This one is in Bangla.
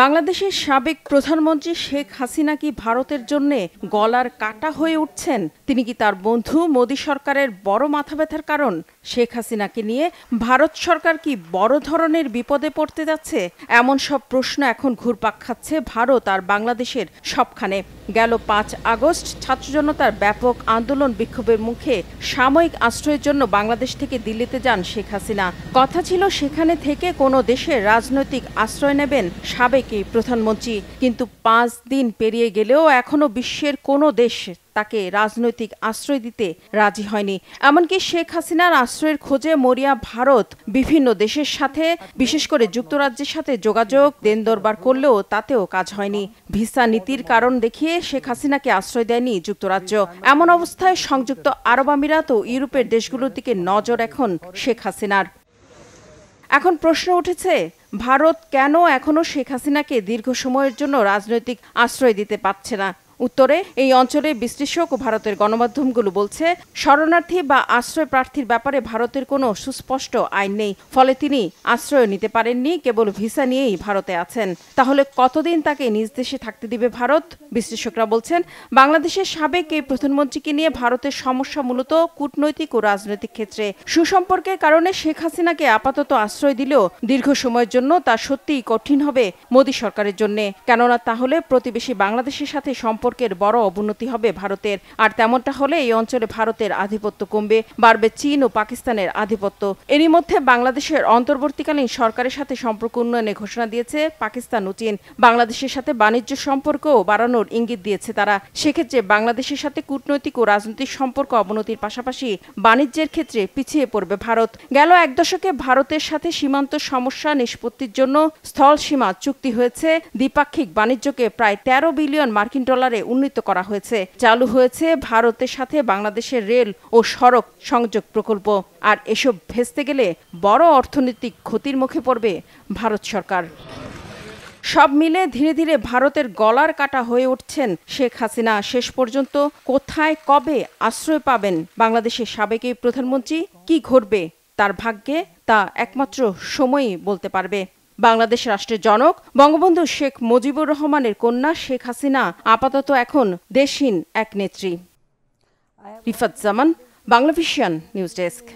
বাংলাদেশের সাবেক প্রধানমন্ত্রী শেখ হাসিনা কি ভারতের জন্য গলার কাটা হয়ে উঠছেন তিনি কি তার বন্ধু মোদী সরকারের বড় মাথা ব্যথার কারণ শেখ হাসিনাকে নিয়ে ভারত সরকার কি বড় ধরনের বিপদে পড়তে যাচ্ছে এমন সব প্রশ্ন এখন ঘুরপাক খাচ্ছে ভারত আর বাংলাদেশের সবখানে গেল পাঁচ আগস্ট ছাত্র জনতার ব্যাপক আন্দোলন বিক্ষোভের মুখে সাময়িক আশ্রয়ের জন্য বাংলাদেশ থেকে দিল্লিতে যান শেখ হাসিনা কথা ছিল সেখানে থেকে কোনো দেশে রাজনৈতিক আশ্রয় নেবেন সাবেক সবাইকে প্রধানমন্ত্রী কিন্তু পাঁচ দিন পেরিয়ে গেলেও এখনও বিশ্বের কোনো দেশ তাকে রাজনৈতিক আশ্রয় দিতে রাজি হয়নি এমনকি শেখ হাসিনার আশ্রয়ের খোঁজে মরিয়া ভারত বিভিন্ন দেশের সাথে বিশেষ করে যুক্তরাজ্যের সাথে যোগাযোগ দেন দরবার করলেও তাতেও কাজ হয়নি ভিসা নীতির কারণ দেখিয়ে শেখ হাসিনাকে আশ্রয় দেয়নি যুক্তরাজ্য এমন অবস্থায় সংযুক্ত আরব আমিরাত ও ইউরোপের দেশগুলোর দিকে নজর এখন শেখ হাসিনার এখন প্রশ্ন উঠেছে ভারত কেন এখনও শেখ হাসিনাকে দীর্ঘ সময়ের জন্য রাজনৈতিক আশ্রয় দিতে পারছে না উত্তরে এই অঞ্চলে বিশ্লেষক ও ভারতের গণমাধ্যমগুলো বলছে শরণার্থী বা আশ্রয় প্রার্থীর ব্যাপারে ভারতের কোনো সুস্পষ্ট আইন নেই ফলে তিনি আশ্রয় নিতে পারেননি কেবল ভিসা নিয়েই ভারতে আছেন তাহলে কতদিন তাকে নিজ দেশে থাকতে দিবে ভারত বিশ্লেষকরা বলছেন বাংলাদেশের সাবেক এই প্রধানমন্ত্রীকে নিয়ে ভারতের সমস্যা মূলত কূটনৈতিক ও রাজনৈতিক ক্ষেত্রে সুসম্পর্কের কারণে শেখ হাসিনাকে আপাতত আশ্রয় দিলেও দীর্ঘ সময়ের জন্য তা সত্যিই কঠিন হবে মোদী সরকারের জন্য কেননা তাহলে প্রতিবেশী বাংলাদেশের সাথে সম্পর্ক সম্পর্কের বড় অবনতি হবে ভারতের আর তেমনটা হলে এই অঞ্চলে ভারতের আধিপত্য কমবে বাড়বে চীন ও পাকিস্তানের আধিপত্য এরই মধ্যে বাংলাদেশের অন্তর্বর্তীকালীন সরকারের সাথে সম্পর্ক উন্নয়নে ঘোষণা দিয়েছে পাকিস্তান ও চীন বাংলাদেশের সাথে বাণিজ্য সম্পর্কও বাড়ানোর ইঙ্গিত দিয়েছে তারা সেক্ষেত্রে বাংলাদেশের সাথে কূটনৈতিক ও রাজনৈতিক সম্পর্ক অবনতির পাশাপাশি বাণিজ্যের ক্ষেত্রে পিছিয়ে পড়বে ভারত গেল এক দশকে ভারতের সাথে সীমান্ত সমস্যা নিষ্পত্তির জন্য স্থল সীমা চুক্তি হয়েছে দ্বিপাক্ষিক বাণিজ্যকে প্রায় তেরো বিলিয়ন মার্কিন ডলারে উন্নীত করা হয়েছে চালু হয়েছে ভারতের সাথে বাংলাদেশের রেল ও সড়ক সংযোগ প্রকল্প আর এসব ভেস্তে গেলে বড় অর্থনৈতিক ক্ষতির মুখে পড়বে ভারত সরকার সব মিলে ধীরে ধীরে ভারতের গলার কাটা হয়ে উঠছেন শেখ হাসিনা শেষ পর্যন্ত কোথায় কবে আশ্রয় পাবেন বাংলাদেশের সাবেক প্রধানমন্ত্রী কি ঘটবে তার ভাগ্যে তা একমাত্র সময়ই বলতে পারবে বাংলাদেশ রাষ্ট্রের জনক বঙ্গবন্ধু শেখ মুজিবুর রহমানের কন্যা শেখ হাসিনা আপাতত এখন দেশহীন এক নেত্রী রিফাত জামান বাংলাভিশিয়ান নিউজ ডেস্ক